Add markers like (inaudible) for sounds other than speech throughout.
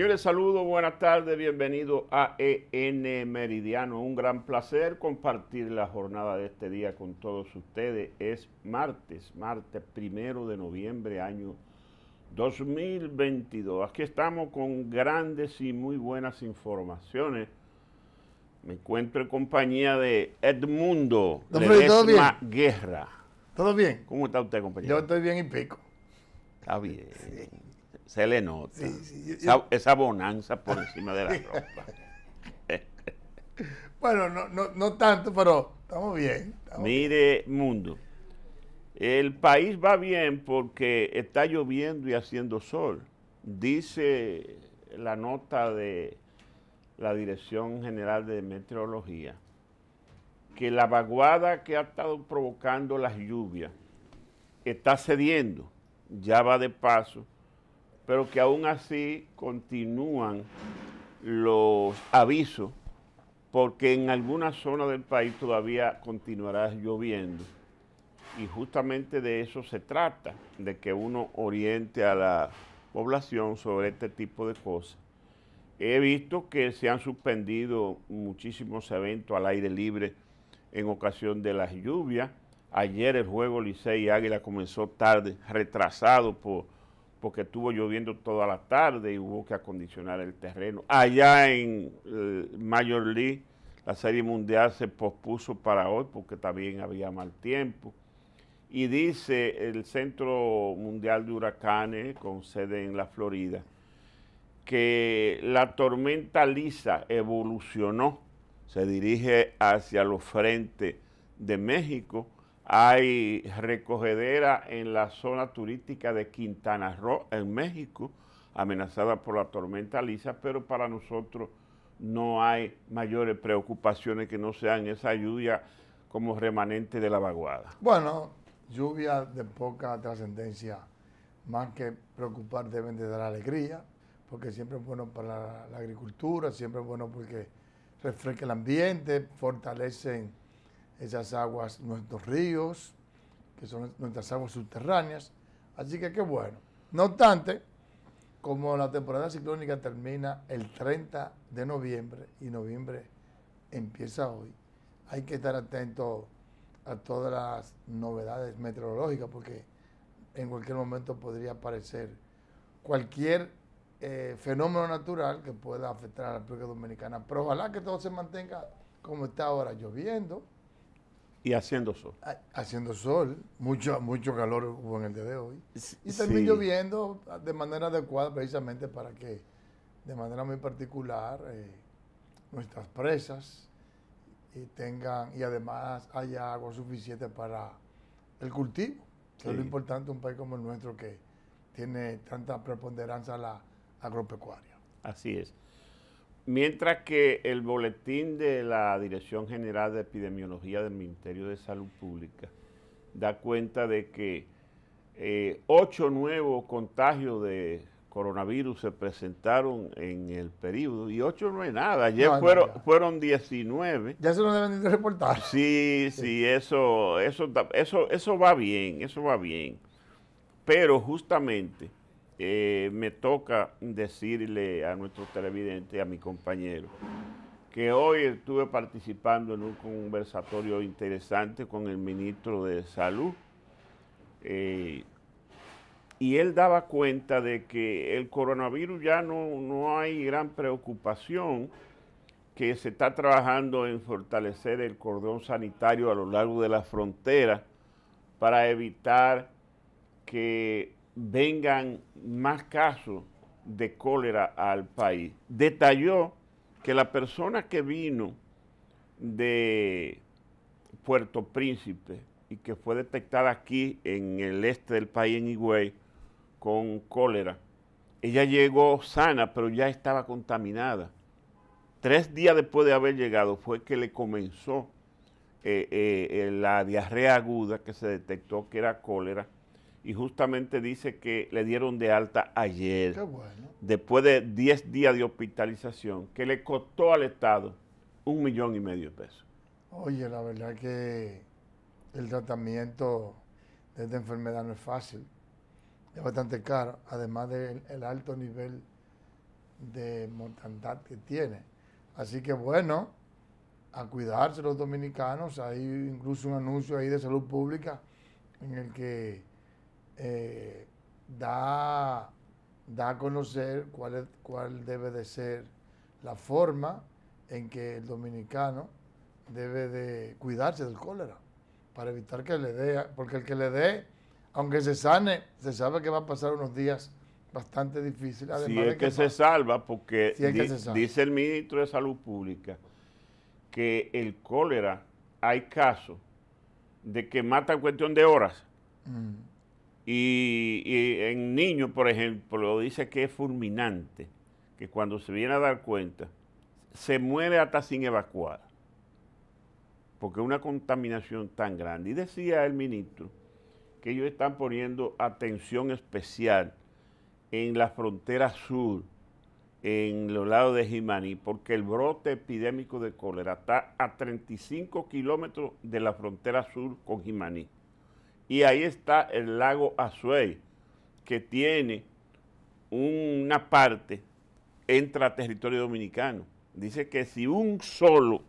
Yo les saludo, buenas tardes, bienvenido a EN Meridiano. Un gran placer compartir la jornada de este día con todos ustedes. Es martes, martes primero de noviembre, año 2022. Aquí estamos con grandes y muy buenas informaciones. Me encuentro en compañía de Edmundo de Guerra. ¿Todo bien? ¿Cómo está usted, compañero? Yo estoy bien y pico. Está bien se le nota esa, bonanza por encima de la ropa. (laughs) bueno, no, tanto, pero estamos bien. Mire, mundo, el país va bien porque está lloviendo y haciendo sol. Dice la nota de la Dirección General de Meteorología que la vaguada que ha estado provocando las lluvias está cediendo, ya va de paso pero que aún así continúan los avisos, porque en alguna zona del país todavía continuará lloviendo. Y justamente de eso se trata, de que uno oriente a la población sobre este tipo de cosas. He visto que se han suspendido muchísimos eventos al aire libre en ocasión de las lluvias. Ayer el juego Licey y Águila comenzó tarde, retrasado por porque estuvo lloviendo toda la tarde y hubo que acondicionar el terreno. Allá en eh, Major League, la Serie Mundial se pospuso para hoy porque también había mal tiempo. Y dice el Centro Mundial de Huracanes, con sede en la Florida, que la tormenta lisa evolucionó, se dirige hacia los frentes de México hay recogedera en la zona turística de Quintana Roo, en México, amenazada por la tormenta Lisa, pero para nosotros no hay mayores preocupaciones que no sean esa lluvia como remanente de la vaguada. Bueno, lluvia de poca trascendencia, más que preocupar deben de dar alegría, porque siempre es bueno para la, agricultura, siempre es bueno porque refresca el ambiente, fortalecen esas aguas, nuestros ríos, que son nuestras aguas subterráneas. Así que qué bueno. No obstante, como la temporada ciclónica termina el 30 de noviembre y noviembre empieza hoy, hay que estar atento a todas las novedades meteorológicas porque en cualquier momento podría aparecer cualquier eh, fenómeno natural que pueda afectar a la República Dominicana. Pero ojalá que todo se mantenga como está ahora, lloviendo, y haciendo sol. Ah, haciendo sol, mucho, mucho calor hubo en el día de hoy. Y también lloviendo de manera adecuada precisamente para que, de manera muy particular, eh, nuestras presas eh, tengan, y además haya agua suficiente para el cultivo. es lo importante un país como el nuestro que tiene tanta preponderancia la agropecuaria. Así es. Mientras que el boletín de la Dirección General de Epidemiología del Ministerio de Salud Pública da cuenta de que eh, ocho nuevos contagios de coronavirus se presentaron en el periodo y ocho no es nada. Ayer fueron, 19. Ya se lo deben de reportar. Sí, sí, sí, eso, eso, eso, eso va bien, eso va bien. Pero justamente eh, me toca decirle a nuestro televidente, a mi compañero, que hoy estuve participando en un conversatorio interesante con el ministro de Salud. Eh, y él daba cuenta de que el coronavirus ya no, no hay gran preocupación, que se está trabajando en fortalecer el cordón sanitario a lo largo de la frontera para evitar que vengan más casos de cólera al país. Detalló que la persona que vino de Puerto Príncipe y que fue detectada aquí en el este del país, en Higüey, con cólera, ella llegó sana, pero ya estaba contaminada. Tres días después de haber llegado fue que le comenzó eh, eh, eh, la diarrea aguda que se detectó que era cólera y justamente dice que le dieron de alta ayer, Qué bueno. después de 10 días de hospitalización, que le costó al Estado un millón y medio de pesos. Oye, la verdad que el tratamiento de esta enfermedad no es fácil, es bastante caro, además del alto nivel de mortandad que tiene. Así que bueno, a cuidarse los dominicanos, hay incluso un anuncio ahí de salud pública en el que eh, da, a conocer cuál, es, cuál debe de ser la forma en que el dominicano debe de cuidarse del cólera para evitar que le dé, porque el que le dé, aunque se sane, se sabe que va a pasar unos días bastante difíciles. Además es que, se salva, porque dice el ministro de Salud Pública que el cólera hay casos de que mata en cuestión de horas. Mm. Y, en niños, por ejemplo, dice que es fulminante, que cuando se viene a dar cuenta, se muere hasta sin evacuar, porque una contaminación tan grande. Y decía el ministro que ellos están poniendo atención especial en la frontera sur, en los lados de Jimaní, porque el brote epidémico de cólera está a 35 kilómetros de la frontera sur con Jimaní. Y ahí está el lago Azuay, que tiene una parte, entra territorio dominicano. Dice que si un solo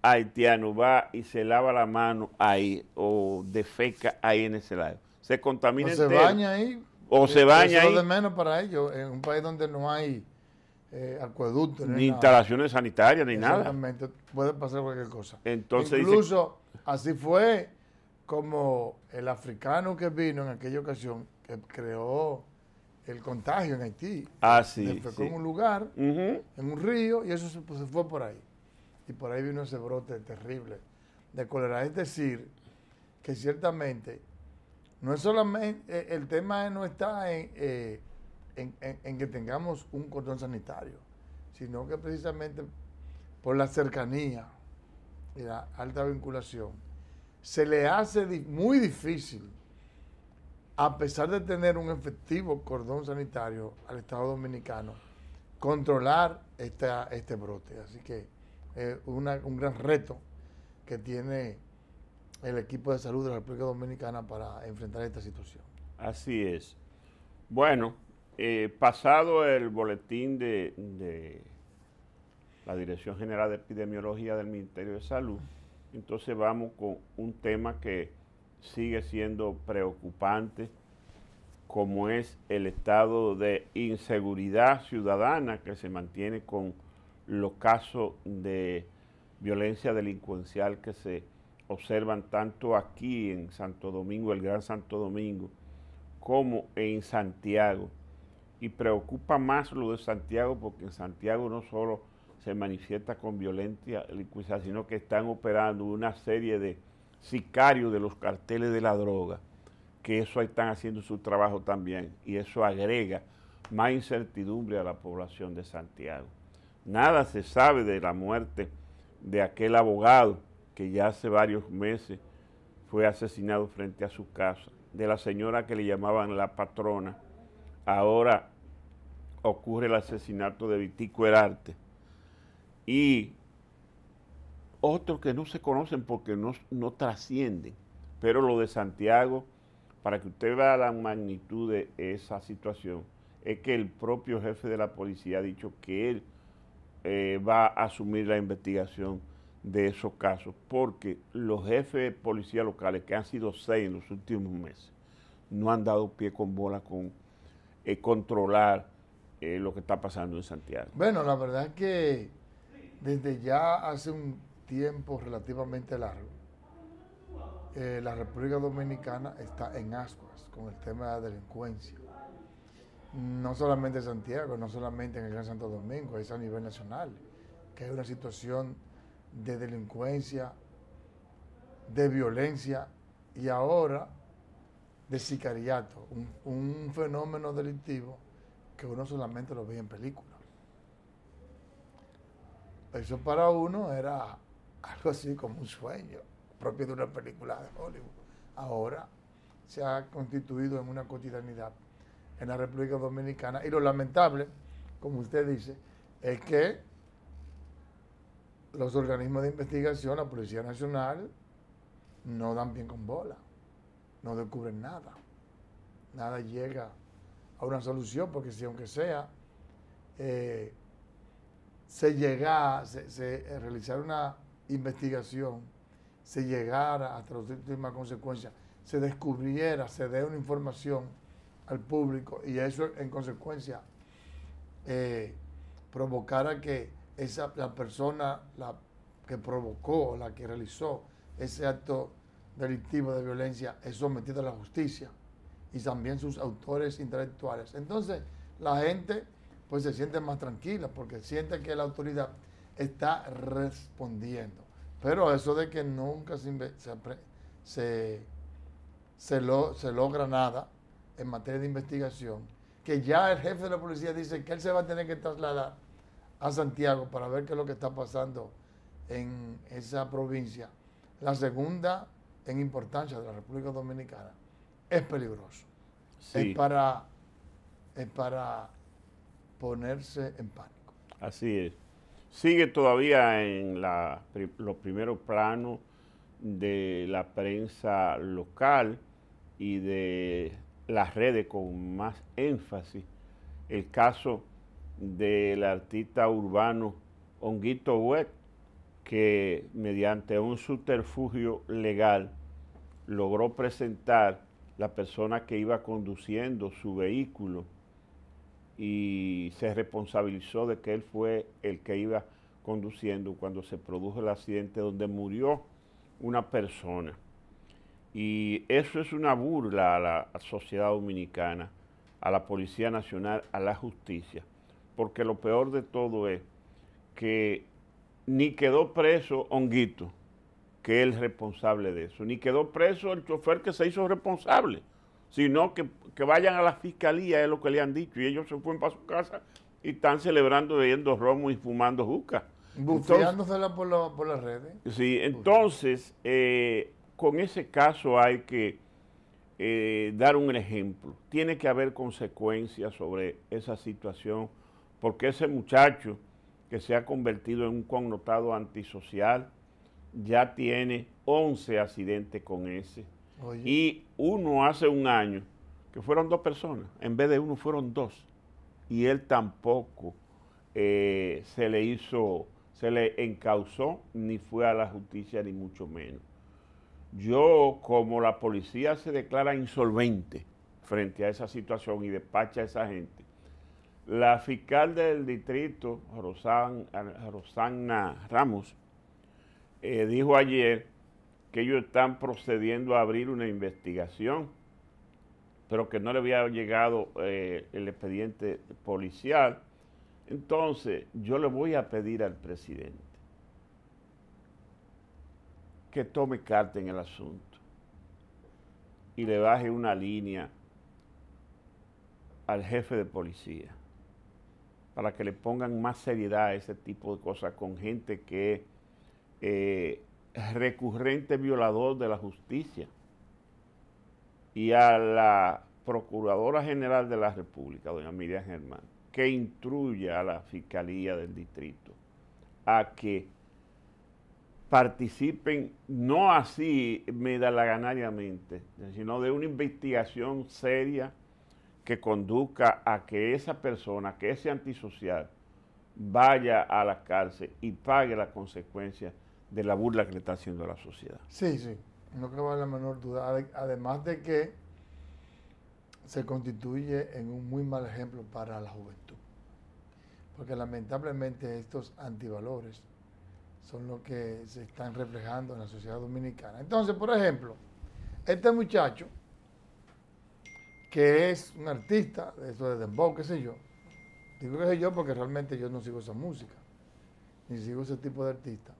haitiano va y se lava la mano ahí o defeca ahí en ese lago, se contamina. O se baña ahí. O se baña ahí. de menos para ellos, en un país donde no hay eh, acueductos. Ni, instalaciones sanitarias, ni Exactamente. nada. Puede pasar cualquier cosa. Entonces, Incluso así fue como el africano que vino en aquella ocasión, que creó el contagio en Haití. Ah, sí. Se fue en un lugar, en un río, y eso pues, se, fue por ahí. Y por ahí vino ese brote terrible de cólera. Es decir, que ciertamente, no es solamente, eh, el tema no está eh, en, en que tengamos un cordón sanitario, sino que precisamente por la cercanía y la alta vinculación, se le hace muy difícil, a pesar de tener un efectivo cordón sanitario al Estado Dominicano, controlar esta, este brote. Así que es un gran reto que tiene el equipo de salud de la República Dominicana para enfrentar esta situación. Así es. Bueno, eh, pasado el boletín de, de la Dirección General de Epidemiología del Ministerio de Salud, entonces vamos con un tema que sigue siendo preocupante, como es el estado de inseguridad ciudadana que se mantiene con los casos de violencia delincuencial que se observan tanto aquí en Santo Domingo, el Gran Santo Domingo, como en Santiago. Y preocupa más lo de Santiago porque en Santiago no solo se manifiesta con violencia sino que están operando una serie de sicarios de los carteles de la droga, que eso están haciendo su trabajo también, y eso agrega más incertidumbre a la población de Santiago. Nada se sabe de la muerte de aquel abogado que ya hace varios meses fue asesinado frente a su casa, de la señora que le llamaban la patrona. Ahora ocurre el asesinato de Vitico Herarte y otros que no se conocen porque no, trascienden. Pero lo de Santiago, para que usted vea la magnitud de esa situación, es que el propio jefe de la policía ha dicho que él eh, va a asumir la investigación de esos casos, porque los jefes de policía locales, que han sido seis en los últimos meses, no han dado pie con bola con eh, controlar eh, lo que está pasando en Santiago. Bueno, la verdad es que desde ya hace un tiempo relativamente largo, eh, la República Dominicana está en ascuas con el tema de la delincuencia. No solamente en Santiago, no solamente en el Gran Santo Domingo, es a nivel nacional, que es una situación de delincuencia, de violencia y ahora de sicariato, un, un fenómeno delictivo que uno solamente lo ve en películas. Eso para uno era algo así como un sueño, propio de una película de Hollywood. Ahora se ha constituido en una cotidianidad en la República Dominicana. Y lo lamentable, como usted dice, es que los organismos de investigación, la Policía Nacional, no dan bien con bola, no descubren nada. Nada llega a una solución, porque si aunque sea... Eh, se llegara, se, se eh, realizara una investigación, se llegara hasta las últimas consecuencias, se descubriera, se dé una información al público y eso en consecuencia eh, provocara que esa, la persona la que provocó, la que realizó ese acto delictivo de violencia es sometida a la justicia y también sus autores intelectuales. Entonces, la gente pues se sienten más tranquilas porque sienten que la autoridad está respondiendo. Pero eso de que nunca se, se, logra nada en materia de investigación, que ya el jefe de la policía dice que él se va a tener que trasladar a Santiago para ver qué es lo que está pasando en esa provincia, la segunda en importancia de la República Dominicana, es peligroso. para, es para ponerse en pánico. Así es. Sigue todavía en los primeros planos de la prensa local y de las redes con más énfasis el caso del artista urbano Honguito Web, que mediante un subterfugio legal logró presentar la persona que iba conduciendo su vehículo y se responsabilizó de que él fue el que iba conduciendo cuando se produjo el accidente donde murió una persona. Y eso es una burla a la sociedad dominicana, a la Policía Nacional, a la justicia, porque lo peor de todo es que ni quedó preso Honguito, que es el responsable de eso, ni quedó preso el chofer que se hizo responsable sino que, que vayan a la fiscalía, es lo que le han dicho, y ellos se fueron para su casa y están celebrando bebiendo romo y fumando juca. Busteándosela por, por, las redes. Sí, entonces, eh, con ese caso hay que eh, dar un ejemplo. Tiene que haber consecuencias sobre esa situación, porque ese muchacho que se ha convertido en un connotado antisocial ya tiene 11 accidentes con ese. Y uno hace un año, que fueron dos personas, en vez de uno fueron dos. Y él tampoco eh, se le hizo, se le encausó, ni fue a la justicia, ni mucho menos. Yo, como la policía se declara insolvente frente a esa situación y despacha a esa gente, la fiscal del distrito, Rosana Ramos, eh, dijo ayer que ellos están procediendo a abrir una investigación, pero que no le había llegado eh, el expediente policial. Entonces, yo le voy a pedir al presidente que tome carta en el asunto y le baje una línea al jefe de policía para que le pongan más seriedad a ese tipo de cosas con gente que eh, recurrente violador de la justicia y a la Procuradora General de la República, doña Miriam Germán, que instruya a la Fiscalía del Distrito a que participen, no así medalaganariamente, sino de una investigación seria que conduzca a que esa persona, que ese antisocial, vaya a la cárcel y pague las consecuencias de la burla que le está haciendo a la sociedad. Sí, sí, no cabe la menor duda. Además de que se constituye en un muy mal ejemplo para la juventud. Porque lamentablemente estos antivalores son los que se están reflejando en la sociedad dominicana. Entonces, por ejemplo, este muchacho, que es un artista, eso de dembow, qué sé yo, digo que sé yo porque realmente yo no sigo esa música, ni sigo ese tipo de artista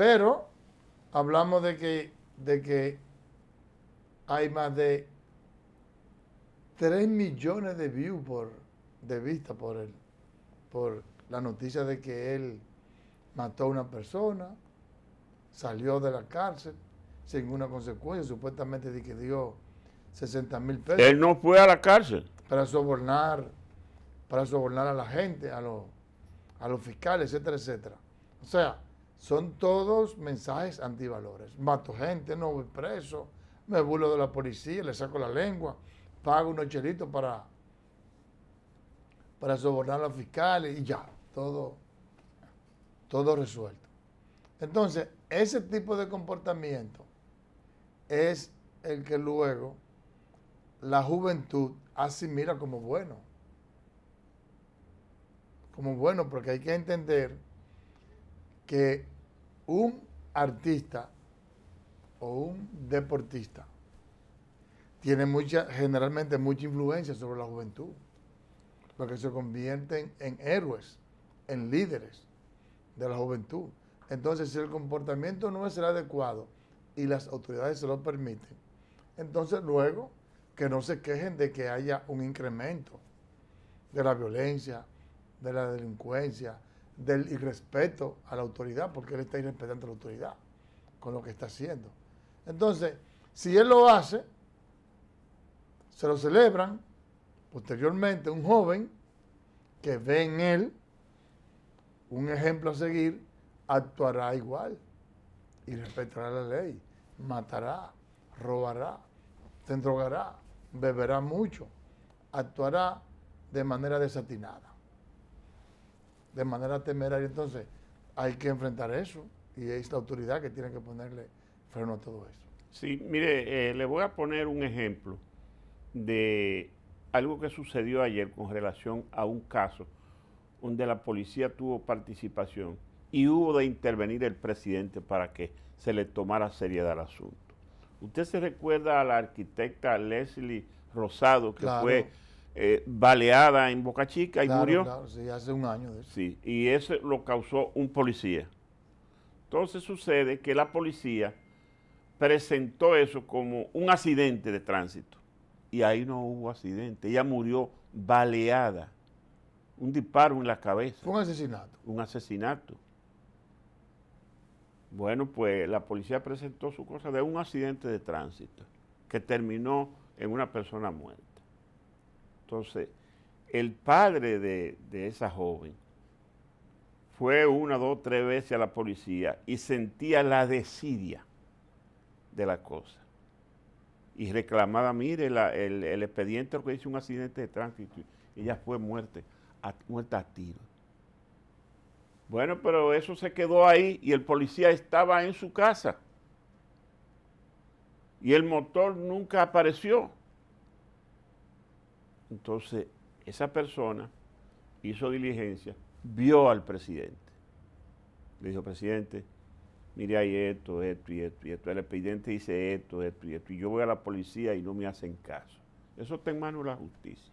pero hablamos de que, de que hay más de 3 millones de views por, de vista por él, por la noticia de que él mató a una persona, salió de la cárcel sin ninguna consecuencia, supuestamente de que dio 60 mil pesos. Él no fue a la cárcel. Para sobornar, para sobornar a la gente, a los, a los fiscales, etcétera, etcétera. O sea, son todos mensajes antivalores. Mato gente, no voy preso, me burlo de la policía, le saco la lengua, pago un chelitos para, para sobornar a los fiscales y ya, todo, todo resuelto. Entonces, ese tipo de comportamiento es el que luego la juventud asimila como bueno. Como bueno, porque hay que entender que un artista o un deportista tiene mucha, generalmente mucha influencia sobre la juventud, porque se convierten en héroes, en líderes de la juventud. Entonces, si el comportamiento no es el adecuado y las autoridades se lo permiten, entonces luego que no se quejen de que haya un incremento de la violencia, de la delincuencia, del irrespeto a la autoridad, porque él está irrespetando a la autoridad con lo que está haciendo. Entonces, si él lo hace, se lo celebran posteriormente un joven que ve en él un ejemplo a seguir, actuará igual y respetará la ley, matará, robará, se drogará, beberá mucho, actuará de manera desatinada de manera temeraria. Entonces, hay que enfrentar eso y es la autoridad que tiene que ponerle freno a todo eso. Sí, mire, eh, le voy a poner un ejemplo de algo que sucedió ayer con relación a un caso donde la policía tuvo participación y hubo de intervenir el presidente para que se le tomara seriedad al asunto. Usted se recuerda a la arquitecta Leslie Rosado, que fue eh, baleada en Boca Chica y murió. Claro, sí, hace un año. Sí, y eso lo causó un policía. Entonces sucede que la policía presentó eso como un accidente de tránsito. Y ahí no hubo accidente. Ella murió baleada. Un disparo en la cabeza. Fue un asesinato. Un asesinato. Bueno, pues la policía presentó su cosa de un accidente de tránsito que terminó en una persona muerta. Entonces, el padre de, esa joven fue una, dos, tres veces a la policía y sentía la desidia de la cosa. Y reclamaba, mire, el, expediente lo que hizo un accidente de tránsito. Ella fue muerte, muerta a tiro. Bueno, pero eso se quedó ahí y el policía estaba en su casa. Y el motor nunca apareció. Entonces, esa persona hizo diligencia, vio al presidente. Le dijo, presidente, mire, ahí esto, esto y esto y esto. El expediente dice esto, esto y esto. Y yo voy a la policía y no me hacen caso. Eso está en manos de la justicia.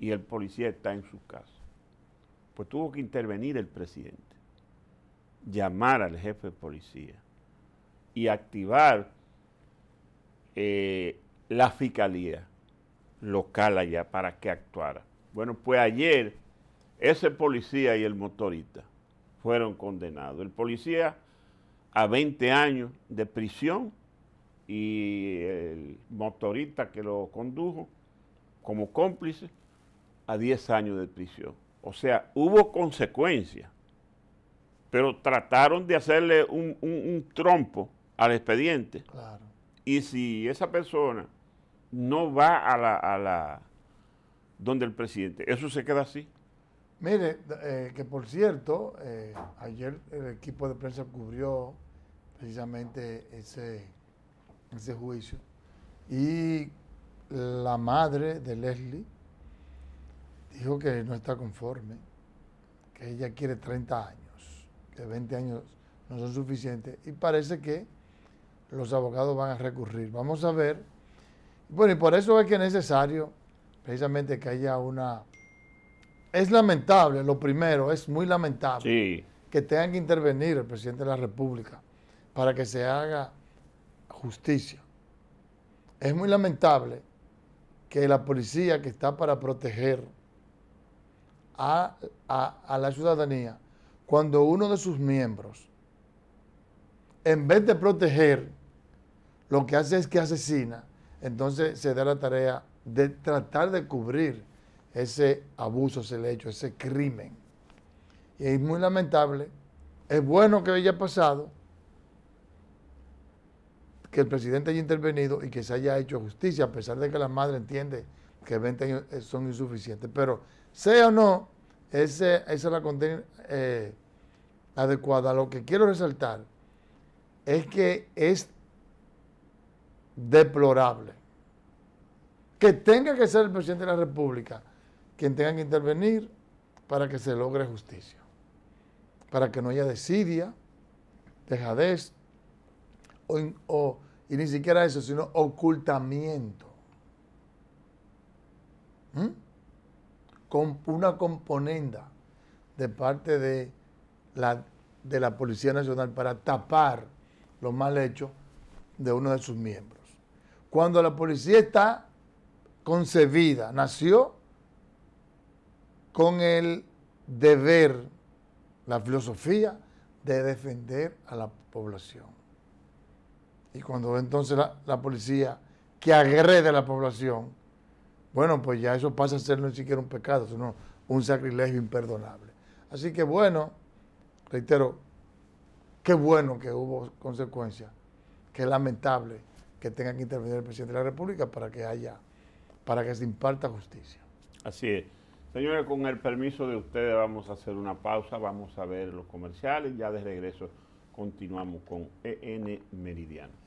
Y el policía está en su casa. Pues tuvo que intervenir el presidente, llamar al jefe de policía y activar eh, la fiscalía local allá para que actuara. Bueno, pues ayer ese policía y el motorista fueron condenados. El policía a 20 años de prisión y el motorista que lo condujo como cómplice a 10 años de prisión. O sea, hubo consecuencias, pero trataron de hacerle un, trompo al expediente. Y si esa persona no va a la, a la donde el presidente. Eso se queda así. Mire, eh, que por cierto, eh, ayer el equipo de prensa cubrió precisamente ese, ese juicio y la madre de Leslie dijo que no está conforme, que ella quiere 30 años, que 20 años no son suficientes y parece que los abogados van a recurrir. Vamos a ver bueno, y por eso es que es necesario precisamente que haya una... Es lamentable, lo primero, es muy lamentable que tengan que intervenir el presidente de la República para que se haga justicia. Es muy lamentable que la policía que está para proteger a, la ciudadanía, cuando uno de sus miembros, en vez de proteger, lo que hace es que asesina, entonces se da la tarea de tratar de cubrir ese abuso, ese hecho, ese crimen. Y es muy lamentable, es bueno que haya pasado, que el presidente haya intervenido y que se haya hecho justicia, a pesar de que la madre entiende que 20 años eh, son insuficientes. Pero sea o no, esa es la condena eh, adecuada. Lo que quiero resaltar es que es deplorable. Que tenga que ser el presidente de la República quien tenga que intervenir para que se logre justicia, para que no haya desidia, dejadez y ni siquiera eso, sino ocultamiento. ¿Mm? Con una componenda de parte de la, de la Policía Nacional para tapar los mal hechos de uno de sus miembros cuando la policía está concebida, nació con el deber, la filosofía de defender a la población. Y cuando entonces la, policía que agrede a la población, bueno, pues ya eso pasa a ser no siquiera un pecado, sino un sacrilegio imperdonable. Así que bueno, reitero, qué bueno que hubo consecuencias, qué lamentable que tenga que intervenir el presidente de la República para que haya, para que se imparta justicia. Así es. Señores, con el permiso de ustedes vamos a hacer una pausa, vamos a ver los comerciales, ya de regreso continuamos con EN Meridiano.